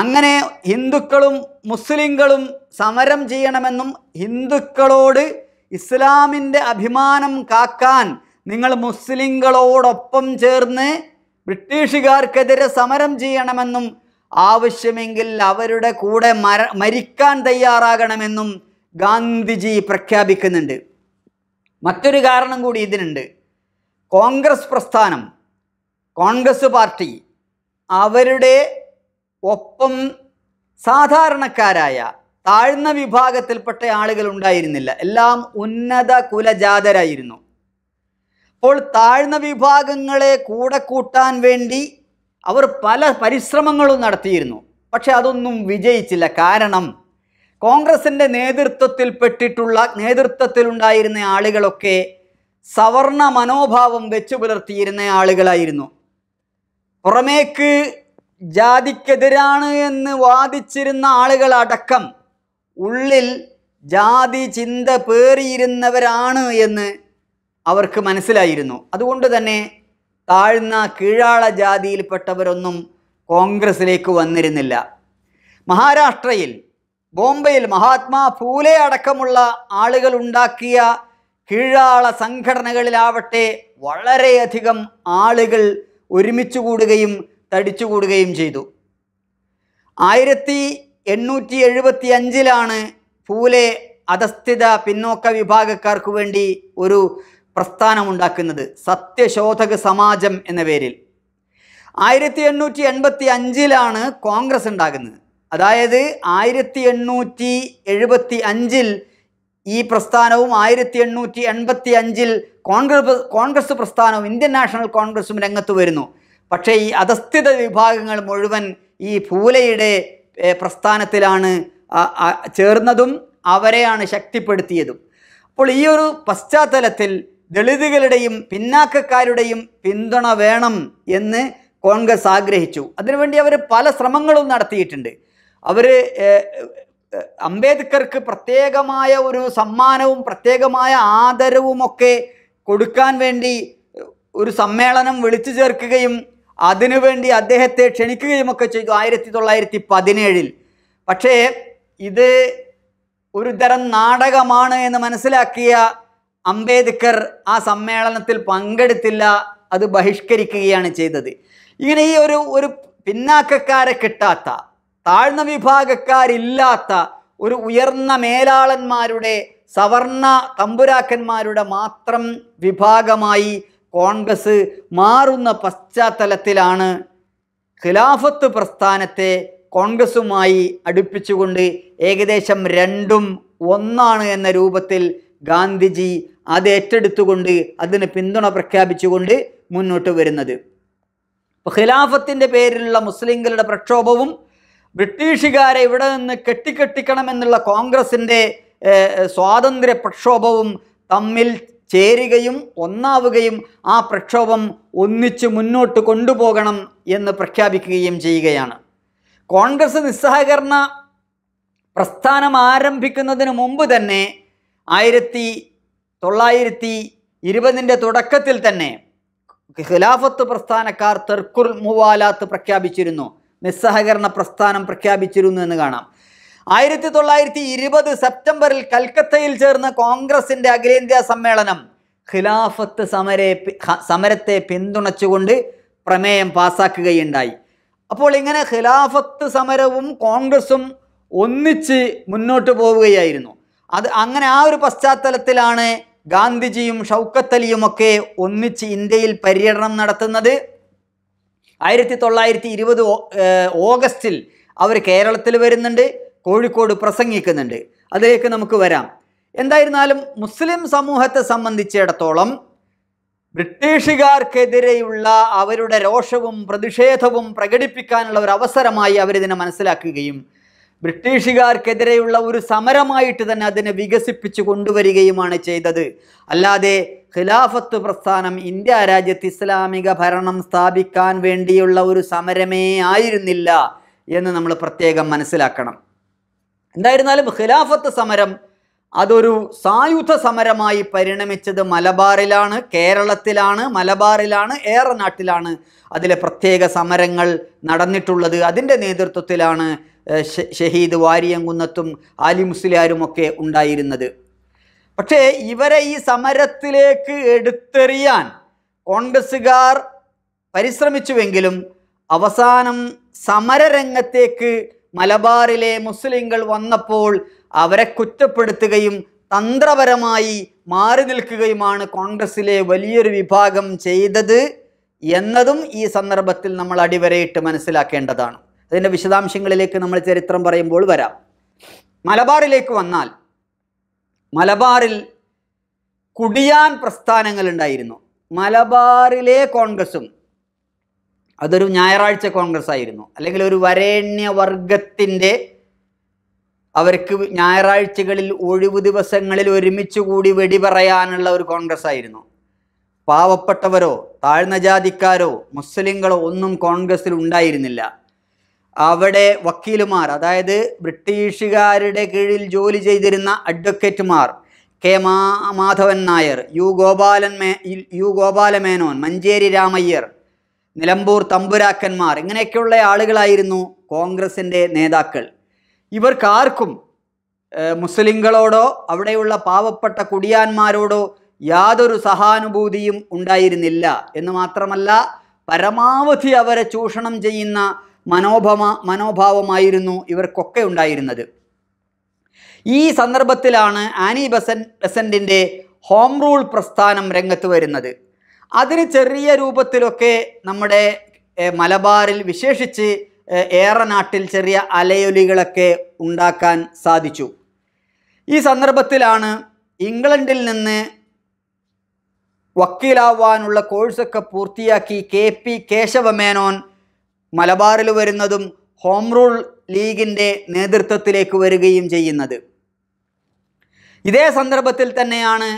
അങ്ങനെ ഹിന്ദുക്കളും മുസ്ലിങ്ങളും സമരം ചെയ്യണമെന്നും ഹിന്ദുക്കളോട് ഇസ്ലാമിൻ്റെ അഭിമാനം കാക്കാൻ നിങ്ങൾ മുസ്ലിങ്ങളോടൊപ്പം ചേർന്ന് ബ്രിട്ടീഷുകാർക്കെതിരെ സമരം ചെയ്യണമെന്നും ആവശ്യമെങ്കിൽ അവരുടെ കൂടെ മരിക്കാൻ തയ്യാറാകണമെന്നും ഗാന്ധിജി പ്രഖ്യാപിക്കുന്നുണ്ട് മറ്റൊരു കാരണം കൂടി ഇതിനുണ്ട് കോൺഗ്രസ് പ്രസ്ഥാനം കോൺഗ്രസ് പാർട്ടി അവരുടെ ഒപ്പം സാധാരണക്കാരായ താഴ്ന്ന വിഭാഗത്തിൽപ്പെട്ട ആളുകൾ ഉണ്ടായിരുന്നില്ല എല്ലാം ഉന്നത കുലജാതരായിരുന്നു അപ്പോൾ താഴ്ന്ന വിഭാഗങ്ങളെ കൂടെ കൂട്ടാൻ വേണ്ടി അവർ പല പരിശ്രമങ്ങളും നടത്തിയിരുന്നു പക്ഷെ അതൊന്നും വിജയിച്ചില്ല കാരണം കോൺഗ്രസിൻ്റെ നേതൃത്വത്തിൽപ്പെട്ടിട്ടുള്ള നേതൃത്വത്തിലുണ്ടായിരുന്ന ആളുകളൊക്കെ സവർണ മനോഭാവം വെച്ചു പുലർത്തിയിരുന്ന ആളുകളായിരുന്നു പുറമേക്ക് ജാതിക്കെതിരാണ് എന്ന് വാദിച്ചിരുന്ന ആളുകളടക്കം ഉള്ളിൽ ജാതി ചിന്ത പേറിയിരുന്നവരാണ് എന്ന് അവർക്ക് മനസ്സിലായിരുന്നു അതുകൊണ്ട് തന്നെ താഴ്ന്ന കീഴാള ജാതിയിൽപ്പെട്ടവരൊന്നും കോൺഗ്രസിലേക്ക് വന്നിരുന്നില്ല മഹാരാഷ്ട്രയിൽ ബോംബെയിൽ മഹാത്മാ ഫൂലെ അടക്കമുള്ള ആളുകൾ ഉണ്ടാക്കിയ കീഴാള സംഘടനകളിലാവട്ടെ വളരെയധികം ആളുകൾ ഒരുമിച്ച് കൂടുകയും തടിച്ചുകൂടുകയും ചെയ്തു ആയിരത്തി എണ്ണൂറ്റി എഴുപത്തി അഞ്ചിലാണ് ഫൂലെ അധസ്ഥിത പിന്നോക്ക വിഭാഗക്കാർക്ക് വേണ്ടി ഒരു പ്രസ്ഥാനമുണ്ടാക്കുന്നത് സത്യശോധക സമാജം എന്ന പേരിൽ ആയിരത്തി എണ്ണൂറ്റി എൺപത്തി അഞ്ചിലാണ് കോൺഗ്രസ് ഉണ്ടാകുന്നത് അതായത് ആയിരത്തി എണ്ണൂറ്റി എഴുപത്തി അഞ്ചിൽ ഈ പ്രസ്ഥാനവും ആയിരത്തി എണ്ണൂറ്റി എൺപത്തി അഞ്ചിൽ കോൺഗ്രസ് കോൺഗ്രസ് പ്രസ്ഥാനവും ഇന്ത്യൻ നാഷണൽ കോൺഗ്രസും രംഗത്ത് വരുന്നു പക്ഷേ ഈ അധസ്ഥിത വിഭാഗങ്ങൾ മുഴുവൻ ഈ ഫൂലയുടെ പ്രസ്ഥാനത്തിലാണ് ചേർന്നതും അവരെയാണ് ശക്തിപ്പെടുത്തിയതും അപ്പോൾ ഈ ഒരു പശ്ചാത്തലത്തിൽ ദളിതുകളുടെയും പിന്നാക്കക്കാരുടെയും പിന്തുണ വേണം എന്ന് കോൺഗ്രസ് ആഗ്രഹിച്ചു അതിനുവേണ്ടി അവർ പല ശ്രമങ്ങളും നടത്തിയിട്ടുണ്ട് അവർ അംബേദ്കർക്ക് പ്രത്യേകമായ ഒരു സമ്മാനവും പ്രത്യേകമായ ആദരവുമൊക്കെ കൊടുക്കാൻ വേണ്ടി ഒരു സമ്മേളനം വിളിച്ചു ചേർക്കുകയും അതിനുവേണ്ടി അദ്ദേഹത്തെ ക്ഷണിക്കുകയുമൊക്കെ ചെയ്തു ആയിരത്തി തൊള്ളായിരത്തി പതിനേഴിൽ പക്ഷേ ഇത് ഒരു തരം നാടകമാണ് എന്ന് മനസ്സിലാക്കിയ അംബേദ്കർ ആ സമ്മേളനത്തിൽ പങ്കെടുത്തില്ല അത് ബഹിഷ്കരിക്കുകയാണ് ചെയ്തത് ഇങ്ങനെ ഈ ഒരു ഒരു പിന്നാക്കക്കാരെ കിട്ടാത്ത താഴ്ന്ന വിഭാഗക്കാരില്ലാത്ത ഒരു ഉയർന്ന മേലാളന്മാരുടെ സവർണ തമ്പുരാക്കന്മാരുടെ മാത്രം വിഭാഗമായി കോൺഗ്രസ് മാറുന്ന പശ്ചാത്തലത്തിലാണ് ഖിലാഫത്ത് പ്രസ്ഥാനത്തെ കോൺഗ്രസുമായി അടുപ്പിച്ചുകൊണ്ട് ഏകദേശം രണ്ടും ഒന്നാണ് എന്ന രൂപത്തിൽ ഗാന്ധിജി അത് ഏറ്റെടുത്തുകൊണ്ട് അതിന് പിന്തുണ പ്രഖ്യാപിച്ചുകൊണ്ട് മുന്നോട്ട് വരുന്നത് ഖിലാഫത്തിൻ്റെ പേരിലുള്ള മുസ്ലിങ്ങളുടെ പ്രക്ഷോഭവും ബ്രിട്ടീഷുകാരെ ഇവിടെ നിന്ന് കെട്ടിക്കെട്ടിക്കണമെന്നുള്ള കോൺഗ്രസിൻ്റെ സ്വാതന്ത്ര്യ പ്രക്ഷോഭവും തമ്മിൽ ചേരുകയും ഒന്നാവുകയും ആ പ്രക്ഷോഭം ഒന്നിച്ച് മുന്നോട്ട് കൊണ്ടുപോകണം എന്ന് പ്രഖ്യാപിക്കുകയും ചെയ്യുകയാണ് കോൺഗ്രസ് നിസ്സഹകരണ പ്രസ്ഥാനം ആരംഭിക്കുന്നതിന് മുമ്പ് തന്നെ ആയിരത്തി തൊള്ളായിരത്തി ഇരുപതിൻ്റെ തുടക്കത്തിൽ തന്നെ ഖിലാഫത്ത് പ്രസ്ഥാനക്കാർ തെർക്കുർ മുവാലാത്ത് പ്രഖ്യാപിച്ചിരുന്നു നിസ്സഹകരണ പ്രസ്ഥാനം പ്രഖ്യാപിച്ചിരുന്നു എന്ന് കാണാം ആയിരത്തി തൊള്ളായിരത്തി ഇരുപത് സെപ്റ്റംബറിൽ കൽക്കത്തയിൽ ചേർന്ന കോൺഗ്രസിൻ്റെ അഖിലേന്ത്യാ സമ്മേളനം ഖിലാഫത്ത് സമരെ സമരത്തെ പിന്തുണച്ചുകൊണ്ട് പ്രമേയം പാസാക്കുകയുണ്ടായി അപ്പോൾ ഇങ്ങനെ ഖിലാഫത്ത് സമരവും കോൺഗ്രസും ഒന്നിച്ച് മുന്നോട്ട് പോവുകയായിരുന്നു അത് അങ്ങനെ ആ ഒരു പശ്ചാത്തലത്തിലാണ് ഗാന്ധിജിയും ഷൗക്കത്തലിയും ഒക്കെ ഒന്നിച്ച് ഇന്ത്യയിൽ പര്യടനം നടത്തുന്നത് ആയിരത്തി തൊള്ളായിരത്തി ഇരുപത് ഓഗസ്റ്റിൽ അവർ കേരളത്തിൽ വരുന്നുണ്ട് കോഴിക്കോട് പ്രസംഗിക്കുന്നുണ്ട് അതിലേക്ക് നമുക്ക് വരാം എന്തായിരുന്നാലും മുസ്ലിം സമൂഹത്തെ സംബന്ധിച്ചിടത്തോളം ബ്രിട്ടീഷുകാർക്കെതിരെയുള്ള അവരുടെ രോഷവും പ്രതിഷേധവും പ്രകടിപ്പിക്കാനുള്ള ഒരു അവസരമായി അവരിതിനെ മനസ്സിലാക്കുകയും ബ്രിട്ടീഷുകാർക്കെതിരെയുള്ള ഒരു സമരമായിട്ട് തന്നെ അതിനെ വികസിപ്പിച്ചു കൊണ്ടുവരികയുമാണ് ചെയ്തത് അല്ലാതെ ഖിലാഫത്ത് പ്രസ്ഥാനം ഇന്ത്യ രാജ്യത്ത് ഇസ്ലാമിക ഭരണം സ്ഥാപിക്കാൻ വേണ്ടിയുള്ള ഒരു സമരമേ ആയിരുന്നില്ല എന്ന് നമ്മൾ പ്രത്യേകം മനസ്സിലാക്കണം എന്തായിരുന്നാലും ഖിലാഫത്ത് സമരം അതൊരു സായുധ സമരമായി പരിണമിച്ചത് മലബാറിലാണ് കേരളത്തിലാണ് മലബാറിലാണ് ഏറനാട്ടിലാണ് അതിലെ പ്രത്യേക സമരങ്ങൾ നടന്നിട്ടുള്ളത് അതിൻ്റെ നേതൃത്വത്തിലാണ് ഷഹീദ് വാരിയങ്കുന്നത്തും ആലി മുസ്ലിയാരുമൊക്കെ ഉണ്ടായിരുന്നത് പക്ഷേ ഇവരെ ഈ സമരത്തിലേക്ക് എടുത്തെറിയാൻ കോൺഗ്രസ്സുകാർ പരിശ്രമിച്ചുവെങ്കിലും അവസാനം സമരരംഗത്തേക്ക് മലബാറിലെ മുസ്ലിങ്ങൾ വന്നപ്പോൾ അവരെ കുറ്റപ്പെടുത്തുകയും തന്ത്രപരമായി മാറി നിൽക്കുകയുമാണ് കോൺഗ്രസ്സിലെ വലിയൊരു വിഭാഗം ചെയ്തത് എന്നതും ഈ സന്ദർഭത്തിൽ നമ്മൾ അടിവരയിട്ട് മനസ്സിലാക്കേണ്ടതാണ് അതിൻ്റെ വിശദാംശങ്ങളിലേക്ക് നമ്മൾ ചരിത്രം പറയുമ്പോൾ വരാം മലബാറിലേക്ക് വന്നാൽ മലബാറിൽ കുടിയാൻ പ്രസ്ഥാനങ്ങൾ ഉണ്ടായിരുന്നു മലബാറിലെ കോൺഗ്രസ്സും അതൊരു ഞായറാഴ്ച കോൺഗ്രസ് ആയിരുന്നു അല്ലെങ്കിൽ ഒരു വരേണ്യവർഗത്തിൻ്റെ അവർക്ക് ഞായറാഴ്ചകളിൽ ഒഴിവ് ദിവസങ്ങളിൽ ഒരുമിച്ച് കൂടി വെടിപറയാനുള്ള ഒരു കോൺഗ്രസ് ആയിരുന്നു പാവപ്പെട്ടവരോ താഴ്ന്ന ജാതിക്കാരോ മുസ്ലിങ്ങളോ ഒന്നും കോൺഗ്രസ്സിൽ ഉണ്ടായിരുന്നില്ല അവിടെ വക്കീലുമാർ അതായത് ബ്രിട്ടീഷുകാരുടെ കീഴിൽ ജോലി ചെയ്തിരുന്ന അഡ്വക്കേറ്റുമാർ കെ മാ മാധവൻ നായർ യു ഗോപാലൻ മേ യു ഗോപാലമേനോൻ മഞ്ചേരി രാമയ്യർ നിലമ്പൂർ തമ്പുരാക്കന്മാർ ഇങ്ങനെയൊക്കെയുള്ള ആളുകളായിരുന്നു കോൺഗ്രസിൻ്റെ നേതാക്കൾ ഇവർക്കാർക്കും മുസ്ലിങ്ങളോടോ അവിടെയുള്ള പാവപ്പെട്ട കുടിയാന്മാരോടോ യാതൊരു സഹാനുഭൂതിയും ഉണ്ടായിരുന്നില്ല എന്ന് മാത്രമല്ല പരമാവധി അവരെ ചൂഷണം ചെയ്യുന്ന മനോഭമ മനോഭാവമായിരുന്നു ഇവർക്കൊക്കെ ഉണ്ടായിരുന്നത് ഈ സന്ദർഭത്തിലാണ് ആനി ബസൻ ബസൻറ്റിൻ്റെ ഹോം റൂൾ പ്രസ്ഥാനം രംഗത്ത് വരുന്നത് അതിന് ചെറിയ രൂപത്തിലൊക്കെ നമ്മുടെ മലബാറിൽ വിശേഷിച്ച് ഏറെ നാട്ടിൽ ചെറിയ അലയൊലികളൊക്കെ ഉണ്ടാക്കാൻ സാധിച്ചു ഈ സന്ദർഭത്തിലാണ് ഇംഗ്ലണ്ടിൽ നിന്ന് വക്കീലാവാനുള്ള കോഴ്സൊക്കെ പൂർത്തിയാക്കി കെ പി കേശവമേനോൻ മലബാറിൽ വരുന്നതും ഹോം റൂൾ ലീഗിൻ്റെ നേതൃത്വത്തിലേക്ക് വരികയും ചെയ്യുന്നത് ഇതേ സന്ദർഭത്തിൽ തന്നെയാണ്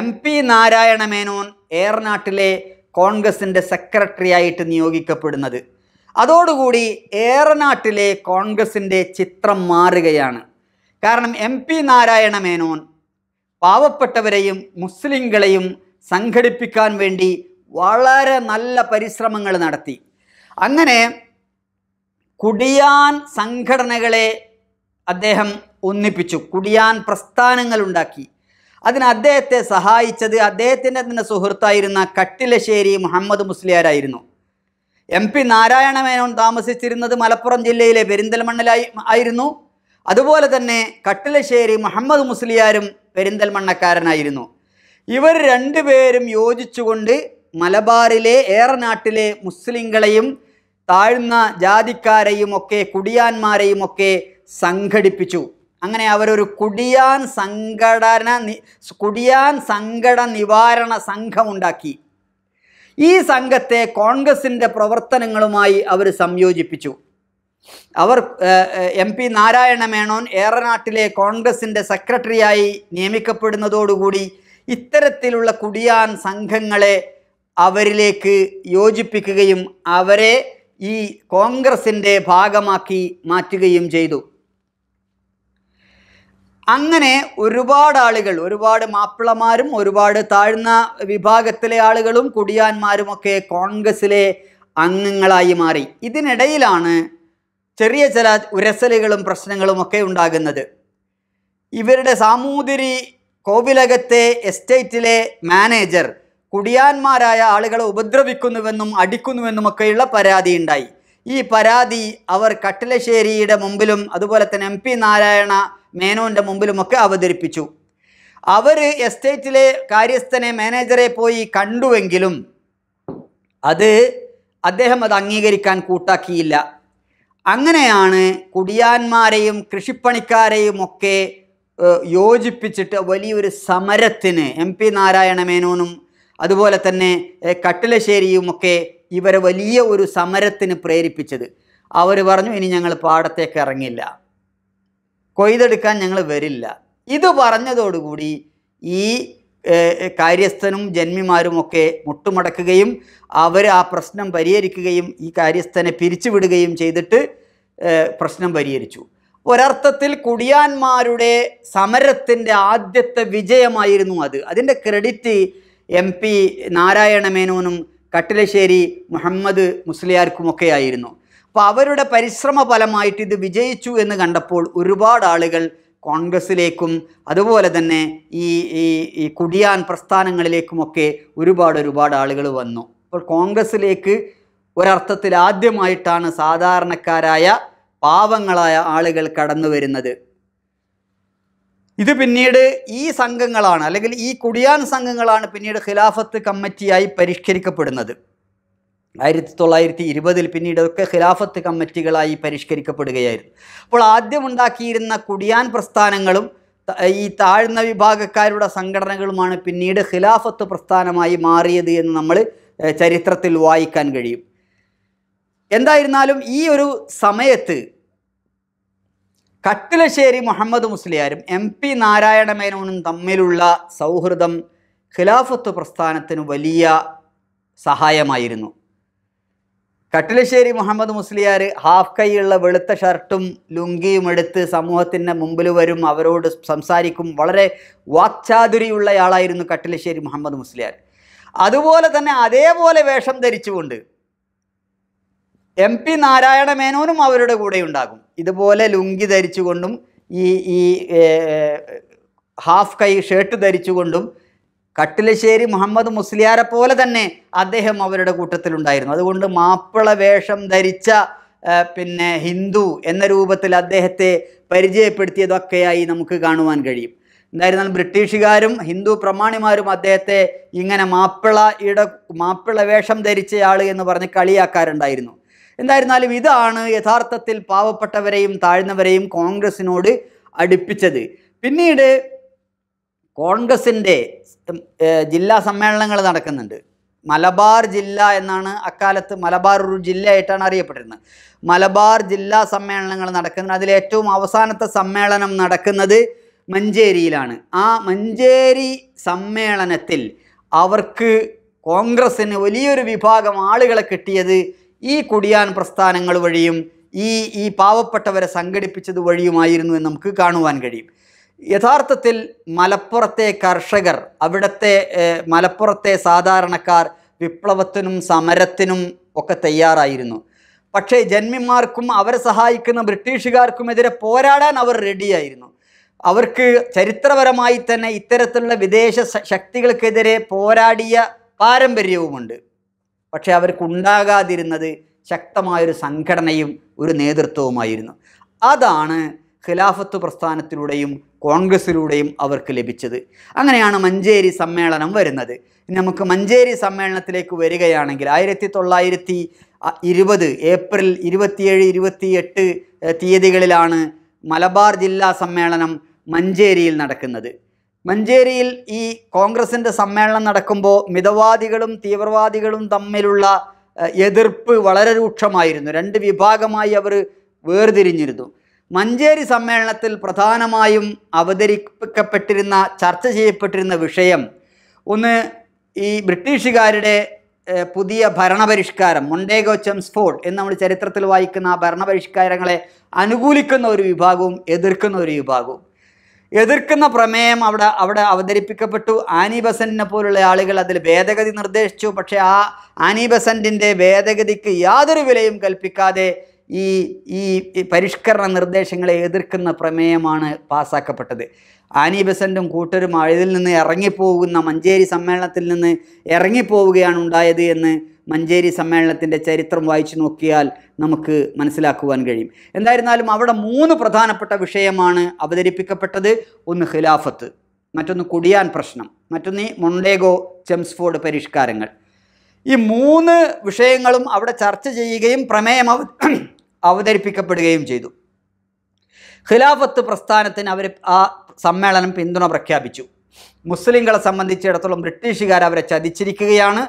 എം പി നാരായണ മേനോൻ ഏറനാട്ടിലെ കോൺഗ്രസിൻ്റെ സെക്രട്ടറിയായിട്ട് നിയോഗിക്കപ്പെടുന്നത് അതോടുകൂടി ഏറനാട്ടിലെ കോൺഗ്രസിൻ്റെ ചിത്രം മാറുകയാണ് കാരണം എം പി നാരായണ മേനോൻ പാവപ്പെട്ടവരെയും മുസ്ലിങ്ങളെയും സംഘടിപ്പിക്കാൻ വേണ്ടി വളരെ നല്ല പരിശ്രമങ്ങൾ നടത്തി അങ്ങനെ കുടിയാൻ സംഘടനകളെ അദ്ദേഹം ഒന്നിപ്പിച്ചു കുടിയാൻ പ്രസ്ഥാനങ്ങൾ ഉണ്ടാക്കി അതിന് അദ്ദേഹത്തെ സഹായിച്ചത് അദ്ദേഹത്തിൻ്റെ തന്നെ സുഹൃത്തായിരുന്ന കട്ടിലശ്ശേരി മുഹമ്മദ് മുസ്ലിയാരായിരുന്നു എം പി നാരായണ മേനോൻ താമസിച്ചിരുന്നത് മലപ്പുറം ജില്ലയിലെ പെരിന്തൽമണ്ണിലായി ആയിരുന്നു അതുപോലെ തന്നെ കട്ടിലശ്ശേരി മുഹമ്മദ് മുസ്ലിയാരും പെരിന്തൽമണ്ണക്കാരനായിരുന്നു ഇവർ രണ്ടുപേരും യോജിച്ചുകൊണ്ട് മലബാറിലെ ഏറനാട്ടിലെ മുസ്ലിങ്ങളെയും താഴ്ന്ന ജാതിക്കാരെയും ഒക്കെ കുടിയാന്മാരെയും ഒക്കെ സംഘടിപ്പിച്ചു അങ്ങനെ അവരൊരു കുടിയാൻ സംഘടന കുടിയാൻ സങ്കട നിവാരണ ഉണ്ടാക്കി ഈ സംഘത്തെ കോൺഗ്രസിൻ്റെ പ്രവർത്തനങ്ങളുമായി അവർ സംയോജിപ്പിച്ചു അവർ എം പി നാരായണ മേനോൻ ഏറനാട്ടിലെ കോൺഗ്രസിൻ്റെ സെക്രട്ടറിയായി നിയമിക്കപ്പെടുന്നതോടുകൂടി ഇത്തരത്തിലുള്ള കുടിയാൻ സംഘങ്ങളെ അവരിലേക്ക് യോജിപ്പിക്കുകയും അവരെ ഈ കോൺഗ്രസിൻ്റെ ഭാഗമാക്കി മാറ്റുകയും ചെയ്തു അങ്ങനെ ഒരുപാട് ആളുകൾ ഒരുപാട് മാപ്പിളമാരും ഒരുപാട് താഴ്ന്ന വിഭാഗത്തിലെ ആളുകളും കുടിയാന്മാരുമൊക്കെ കോൺഗ്രസിലെ അംഗങ്ങളായി മാറി ഇതിനിടയിലാണ് ചെറിയ ചില ഉരസലുകളും പ്രശ്നങ്ങളും ഒക്കെ ഉണ്ടാകുന്നത് ഇവരുടെ സാമൂതിരി കോവിലകത്തെ എസ്റ്റേറ്റിലെ മാനേജർ കുടിയാന്മാരായ ആളുകളെ ഉപദ്രവിക്കുന്നുവെന്നും അടിക്കുന്നുവെന്നും ഒക്കെയുള്ള പരാതി ഉണ്ടായി ഈ പരാതി അവർ കട്ടിലശ്ശേരിയുടെ മുമ്പിലും അതുപോലെ തന്നെ എം പി നാരായണ മേനോൻ്റെ മുമ്പിലുമൊക്കെ അവതരിപ്പിച്ചു അവർ എസ്റ്റേറ്റിലെ കാര്യസ്ഥനെ മാനേജറെ പോയി കണ്ടുവെങ്കിലും അത് അദ്ദേഹം അത് അംഗീകരിക്കാൻ കൂട്ടാക്കിയില്ല അങ്ങനെയാണ് കുടിയാന്മാരെയും കൃഷിപ്പണിക്കാരെയും ഒക്കെ യോജിപ്പിച്ചിട്ട് വലിയൊരു സമരത്തിന് എം പി നാരായണ മേനോനും അതുപോലെ തന്നെ കട്ടിലശ്ശേരിയുമൊക്കെ ഇവരെ വലിയ ഒരു സമരത്തിന് പ്രേരിപ്പിച്ചത് അവർ പറഞ്ഞു ഇനി ഞങ്ങൾ പാടത്തേക്ക് ഇറങ്ങില്ല കൊയ്തെടുക്കാൻ ഞങ്ങൾ വരില്ല ഇത് പറഞ്ഞതോടുകൂടി ഈ കാര്യസ്ഥനും ജന്മിമാരുമൊക്കെ മുട്ടുമടക്കുകയും അവർ ആ പ്രശ്നം പരിഹരിക്കുകയും ഈ കാര്യസ്ഥനെ പിരിച്ചുവിടുകയും ചെയ്തിട്ട് പ്രശ്നം പരിഹരിച്ചു ഒരർത്ഥത്തിൽ കുടിയാന്മാരുടെ സമരത്തിൻ്റെ ആദ്യത്തെ വിജയമായിരുന്നു അത് അതിൻ്റെ ക്രെഡിറ്റ് എം പി നാരായണ മേനോനും കട്ടിലശ്ശേരി മുഹമ്മദ് മുസ്ലിയാർക്കുമൊക്കെയായിരുന്നു അപ്പോൾ അവരുടെ പരിശ്രമ ഫലമായിട്ട് ഇത് വിജയിച്ചു എന്ന് കണ്ടപ്പോൾ ഒരുപാട് ആളുകൾ കോൺഗ്രസ്സിലേക്കും അതുപോലെ തന്നെ ഈ ഈ കുടിയാൻ പ്രസ്ഥാനങ്ങളിലേക്കുമൊക്കെ ഒരുപാട് ഒരുപാട് ആളുകൾ വന്നു അപ്പോൾ കോൺഗ്രസ്സിലേക്ക് ഒരർത്ഥത്തിൽ ആദ്യമായിട്ടാണ് സാധാരണക്കാരായ പാവങ്ങളായ ആളുകൾ കടന്നു വരുന്നത് ഇത് പിന്നീട് ഈ സംഘങ്ങളാണ് അല്ലെങ്കിൽ ഈ കുടിയാൻ സംഘങ്ങളാണ് പിന്നീട് ഖിലാഫത്ത് കമ്മിറ്റിയായി പരിഷ്കരിക്കപ്പെടുന്നത് ആയിരത്തി തൊള്ളായിരത്തി ഇരുപതിൽ പിന്നീട് ഒക്കെ ഖിലാഫത്ത് കമ്മിറ്റികളായി പരിഷ്കരിക്കപ്പെടുകയായിരുന്നു അപ്പോൾ ആദ്യമുണ്ടാക്കിയിരുന്ന കുടിയാൻ പ്രസ്ഥാനങ്ങളും ഈ താഴ്ന്ന വിഭാഗക്കാരുടെ സംഘടനകളുമാണ് പിന്നീട് ഖിലാഫത്ത് പ്രസ്ഥാനമായി മാറിയത് എന്ന് നമ്മൾ ചരിത്രത്തിൽ വായിക്കാൻ കഴിയും എന്തായിരുന്നാലും ഈ ഒരു സമയത്ത് കട്ടിലശ്ശേരി മുഹമ്മദ് മുസ്ലിയാരും എം പി നാരായണ മേനോനും തമ്മിലുള്ള സൗഹൃദം ഖിലാഫത്ത് പ്രസ്ഥാനത്തിന് വലിയ സഹായമായിരുന്നു കട്ടിലശ്ശേരി മുഹമ്മദ് മുസ്ലിയാർ ഹാഫ് കൈയുള്ള വെളുത്ത ഷർട്ടും ലുങ്കിയും എടുത്ത് സമൂഹത്തിൻ്റെ മുമ്പിൽ വരും അവരോട് സംസാരിക്കും വളരെ വാക്ചാതുരിയുള്ളയാളായിരുന്നു കട്ടിലശ്ശേരി മുഹമ്മദ് മുസ്ലിയാർ അതുപോലെ തന്നെ അതേപോലെ വേഷം ധരിച്ചുകൊണ്ട് എം പി നാരായണ മേനോനും അവരുടെ കൂടെ ഉണ്ടാകും ഇതുപോലെ ലുങ്കി ധരിച്ചുകൊണ്ടും ഈ ഈ ഹാഫ് കൈ ഷർട്ട് ധരിച്ചുകൊണ്ടും കട്ടിലശ്ശേരി മുഹമ്മദ് മുസ്ലിയാരെ പോലെ തന്നെ അദ്ദേഹം അവരുടെ കൂട്ടത്തിലുണ്ടായിരുന്നു അതുകൊണ്ട് മാപ്പിള വേഷം ധരിച്ച പിന്നെ ഹിന്ദു എന്ന രൂപത്തിൽ അദ്ദേഹത്തെ പരിചയപ്പെടുത്തിയതൊക്കെയായി നമുക്ക് കാണുവാൻ കഴിയും എന്തായിരുന്നാലും ബ്രിട്ടീഷുകാരും ഹിന്ദു പ്രമാണിമാരും അദ്ദേഹത്തെ ഇങ്ങനെ മാപ്പിള ഇട മാപ്പിള വേഷം ധരിച്ചയാൾ എന്ന് പറഞ്ഞ് കളിയാക്കാറുണ്ടായിരുന്നു എന്തായിരുന്നാലും ഇതാണ് യഥാർത്ഥത്തിൽ പാവപ്പെട്ടവരെയും താഴ്ന്നവരെയും കോൺഗ്രസിനോട് അടുപ്പിച്ചത് പിന്നീട് കോൺഗ്രസിൻ്റെ ജില്ലാ സമ്മേളനങ്ങൾ നടക്കുന്നുണ്ട് മലബാർ ജില്ല എന്നാണ് അക്കാലത്ത് മലബാർ ഒരു ജില്ലയായിട്ടാണ് അറിയപ്പെട്ടിരുന്നത് മലബാർ ജില്ലാ സമ്മേളനങ്ങൾ നടക്കുന്നത് അതിൽ ഏറ്റവും അവസാനത്തെ സമ്മേളനം നടക്കുന്നത് മഞ്ചേരിയിലാണ് ആ മഞ്ചേരി സമ്മേളനത്തിൽ അവർക്ക് കോൺഗ്രസ്സിന് വലിയൊരു വിഭാഗം ആളുകളെ കിട്ടിയത് ഈ കുടിയാൻ പ്രസ്ഥാനങ്ങൾ വഴിയും ഈ ഈ പാവപ്പെട്ടവരെ സംഘടിപ്പിച്ചത് വഴിയുമായിരുന്നു എന്ന് നമുക്ക് കാണുവാൻ കഴിയും യഥാർത്ഥത്തിൽ മലപ്പുറത്തെ കർഷകർ അവിടുത്തെ മലപ്പുറത്തെ സാധാരണക്കാർ വിപ്ലവത്തിനും സമരത്തിനും ഒക്കെ തയ്യാറായിരുന്നു പക്ഷേ ജന്മിമാർക്കും അവരെ സഹായിക്കുന്ന ബ്രിട്ടീഷുകാർക്കുമെതിരെ പോരാടാൻ അവർ റെഡിയായിരുന്നു അവർക്ക് ചരിത്രപരമായി തന്നെ ഇത്തരത്തിലുള്ള വിദേശ ശക്തികൾക്കെതിരെ പോരാടിയ പാരമ്പര്യവുമുണ്ട് പക്ഷേ ഉണ്ടാകാതിരുന്നത് ശക്തമായൊരു സംഘടനയും ഒരു നേതൃത്വവുമായിരുന്നു അതാണ് ഖിലാഫത്ത് പ്രസ്ഥാനത്തിലൂടെയും കോൺഗ്രസിലൂടെയും അവർക്ക് ലഭിച്ചത് അങ്ങനെയാണ് മഞ്ചേരി സമ്മേളനം വരുന്നത് നമുക്ക് മഞ്ചേരി സമ്മേളനത്തിലേക്ക് വരികയാണെങ്കിൽ ആയിരത്തി തൊള്ളായിരത്തി ഇരുപത് ഏപ്രിൽ ഇരുപത്തിയേഴ് ഇരുപത്തി എട്ട് തീയതികളിലാണ് മലബാർ ജില്ലാ സമ്മേളനം മഞ്ചേരിയിൽ നടക്കുന്നത് മഞ്ചേരിയിൽ ഈ കോൺഗ്രസിൻ്റെ സമ്മേളനം നടക്കുമ്പോൾ മിതവാദികളും തീവ്രവാദികളും തമ്മിലുള്ള എതിർപ്പ് വളരെ രൂക്ഷമായിരുന്നു രണ്ട് വിഭാഗമായി അവർ വേർതിരിഞ്ഞിരുന്നു മഞ്ചേരി സമ്മേളനത്തിൽ പ്രധാനമായും അവതരിപ്പിക്കപ്പെട്ടിരുന്ന ചർച്ച ചെയ്യപ്പെട്ടിരുന്ന വിഷയം ഒന്ന് ഈ ബ്രിട്ടീഷുകാരുടെ പുതിയ ഭരണപരിഷ്കാരം മൊണ്ടേഗോ ചെംസ്ഫോർഡ് എന്ന് നമ്മൾ ചരിത്രത്തിൽ വായിക്കുന്ന ആ ഭരണപരിഷ്കാരങ്ങളെ അനുകൂലിക്കുന്ന ഒരു വിഭാഗവും എതിർക്കുന്ന ഒരു വിഭാഗവും എതിർക്കുന്ന പ്രമേയം അവിടെ അവിടെ അവതരിപ്പിക്കപ്പെട്ടു ആനി ബസന്റിനെ പോലുള്ള ആളുകൾ അതിൽ ഭേദഗതി നിർദ്ദേശിച്ചു പക്ഷേ ആ ആനി ബസന്റിൻ്റെ ഭേദഗതിക്ക് യാതൊരു വിലയും കൽപ്പിക്കാതെ ഈ ഈ പരിഷ്കരണ നിർദ്ദേശങ്ങളെ എതിർക്കുന്ന പ്രമേയമാണ് പാസാക്കപ്പെട്ടത് ആനി ബസന്റും കൂട്ടരും അഴിതിൽ നിന്ന് ഇറങ്ങിപ്പോകുന്ന മഞ്ചേരി സമ്മേളനത്തിൽ നിന്ന് ഇറങ്ങിപ്പോവുകയാണ് ഉണ്ടായത് എന്ന് മഞ്ചേരി സമ്മേളനത്തിൻ്റെ ചരിത്രം വായിച്ചു നോക്കിയാൽ നമുക്ക് മനസ്സിലാക്കുവാൻ കഴിയും എന്തായിരുന്നാലും അവിടെ മൂന്ന് പ്രധാനപ്പെട്ട വിഷയമാണ് അവതരിപ്പിക്കപ്പെട്ടത് ഒന്ന് ഖിലാഫത്ത് മറ്റൊന്ന് കുടിയാൻ പ്രശ്നം മറ്റൊന്ന് മൊണ്ടേഗോ ചെംസ്ഫോർഡ് പരിഷ്കാരങ്ങൾ ഈ മൂന്ന് വിഷയങ്ങളും അവിടെ ചർച്ച ചെയ്യുകയും പ്രമേയം അവതരിപ്പിക്കപ്പെടുകയും ചെയ്തു ഖിലാഫത്ത് പ്രസ്ഥാനത്തിന് അവർ ആ സമ്മേളനം പിന്തുണ പ്രഖ്യാപിച്ചു മുസ്ലിങ്ങളെ സംബന്ധിച്ചിടത്തോളം ബ്രിട്ടീഷുകാർ അവരെ ചതിച്ചിരിക്കുകയാണ്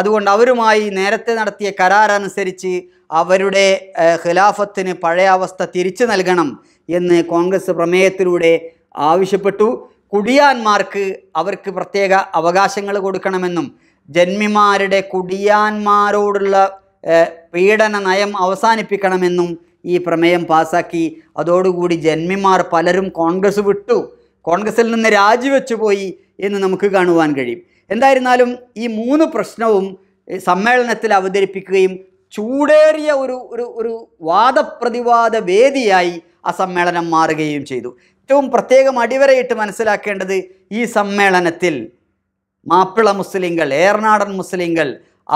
അതുകൊണ്ട് അവരുമായി നേരത്തെ നടത്തിയ കരാറനുസരിച്ച് അവരുടെ ഖിലാഫത്തിന് പഴയ അവസ്ഥ തിരിച്ചു നൽകണം എന്ന് കോൺഗ്രസ് പ്രമേയത്തിലൂടെ ആവശ്യപ്പെട്ടു കുടിയാന്മാർക്ക് അവർക്ക് പ്രത്യേക അവകാശങ്ങൾ കൊടുക്കണമെന്നും ജന്മിമാരുടെ കുടിയാന്മാരോടുള്ള പീഡന നയം അവസാനിപ്പിക്കണമെന്നും ഈ പ്രമേയം പാസാക്കി അതോടുകൂടി ജന്മിമാർ പലരും കോൺഗ്രസ് വിട്ടു കോൺഗ്രസിൽ നിന്ന് രാജിവെച്ചു പോയി എന്ന് നമുക്ക് കാണുവാൻ കഴിയും എന്തായിരുന്നാലും ഈ മൂന്ന് പ്രശ്നവും സമ്മേളനത്തിൽ അവതരിപ്പിക്കുകയും ചൂടേറിയ ഒരു ഒരു ഒരു വാദപ്രതിവാദ വേദിയായി ആ സമ്മേളനം മാറുകയും ചെയ്തു ഏറ്റവും പ്രത്യേകം അടിവരയിട്ട് മനസ്സിലാക്കേണ്ടത് ഈ സമ്മേളനത്തിൽ മാപ്പിള മുസ്ലിങ്ങൾ ഏറനാടൻ മുസ്ലിങ്ങൾ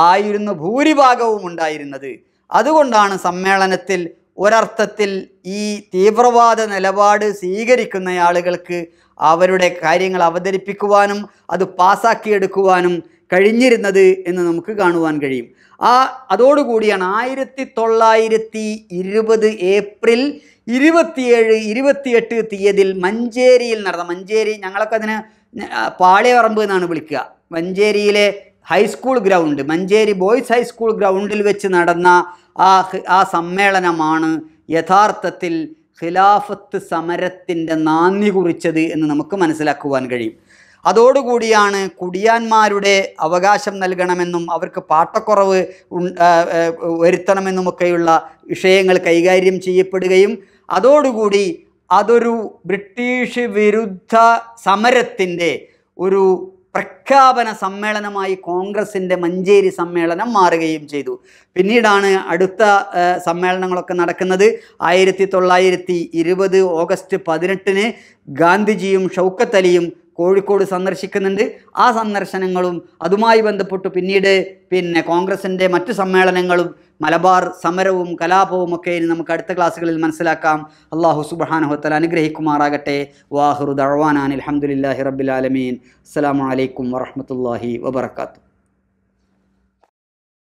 ആയിരുന്നു ഭൂരിഭാഗവും ഉണ്ടായിരുന്നത് അതുകൊണ്ടാണ് സമ്മേളനത്തിൽ ഒരർത്ഥത്തിൽ ഈ തീവ്രവാദ നിലപാട് സ്വീകരിക്കുന്ന ആളുകൾക്ക് അവരുടെ കാര്യങ്ങൾ അവതരിപ്പിക്കുവാനും അത് പാസ്സാക്കിയെടുക്കുവാനും കഴിഞ്ഞിരുന്നത് എന്ന് നമുക്ക് കാണുവാൻ കഴിയും ആ അതോടുകൂടിയാണ് ആയിരത്തി തൊള്ളായിരത്തി ഇരുപത് ഏപ്രിൽ ഇരുപത്തിയേഴ് ഇരുപത്തിയെട്ട് തീയതിയിൽ മഞ്ചേരിയിൽ നടന്ന മഞ്ചേരി ഞങ്ങളൊക്കെ അതിന് പാളയറമ്പ് എന്നാണ് വിളിക്കുക മഞ്ചേരിയിലെ high school ground Manjeri boys high school ഗ്രൗണ്ടിൽ വെച്ച് നടന്ന ആ ആ സമ്മേളനമാണ് യഥാർത്ഥത്തിൽ ഖിലാഫത്ത് സമരത്തിൻ്റെ നാന്ദി കുറിച്ചത് എന്ന് നമുക്ക് മനസ്സിലാക്കുവാൻ കഴിയും അതോടുകൂടിയാണ് കുടിയാന്മാരുടെ അവകാശം നൽകണമെന്നും അവർക്ക് പാട്ടക്കുറവ് വരുത്തണമെന്നുമൊക്കെയുള്ള വിഷയങ്ങൾ കൈകാര്യം ചെയ്യപ്പെടുകയും അതോടുകൂടി അതൊരു ബ്രിട്ടീഷ് വിരുദ്ധ സമരത്തിൻ്റെ ഒരു പ്രഖ്യാപന സമ്മേളനമായി കോൺഗ്രസിൻ്റെ മഞ്ചേരി സമ്മേളനം മാറുകയും ചെയ്തു പിന്നീടാണ് അടുത്ത സമ്മേളനങ്ങളൊക്കെ നടക്കുന്നത് ആയിരത്തി തൊള്ളായിരത്തി ഇരുപത് ഓഗസ്റ്റ് പതിനെട്ടിന് ഗാന്ധിജിയും ഷൗക്കത്ത് അലിയും കോഴിക്കോട് സന്ദർശിക്കുന്നുണ്ട് ആ സന്ദർശനങ്ങളും അതുമായി ബന്ധപ്പെട്ട് പിന്നീട് പിന്നെ കോൺഗ്രസിൻ്റെ മറ്റു സമ്മേളനങ്ങളും മലബാർ സമരവും കലാപവും ഒക്കെ ഇനി നമുക്ക് അടുത്ത ക്ലാസ്സുകളിൽ മനസ്സിലാക്കാം അള്ളാഹു സുബാനഹുത്തല അനുഗ്രഹിക്കുമാറാകട്ടെ വാഹുറു ദഴവാനാൻ അലഹമുല്ലാഹി റബ്ബിലാലമീൻ അസ്സാം വലൈക്കും വറഹമത്തല്ലാഹി വാത്തു